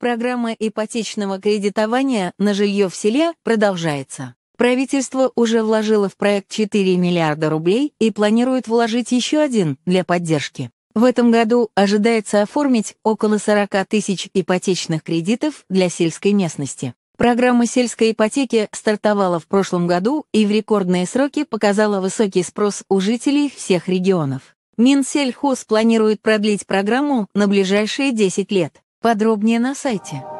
Программа ипотечного кредитования на жилье в селе продолжается. Правительство уже вложило в проект 4 миллиарда рублей и планирует вложить еще один для поддержки. В этом году ожидается оформить около 40 тысяч ипотечных кредитов для сельской местности. Программа сельской ипотеки стартовала в прошлом году и в рекордные сроки показала высокий спрос у жителей всех регионов. Минсельхоз планирует продлить программу на ближайшие 10 лет. Подробнее на сайте.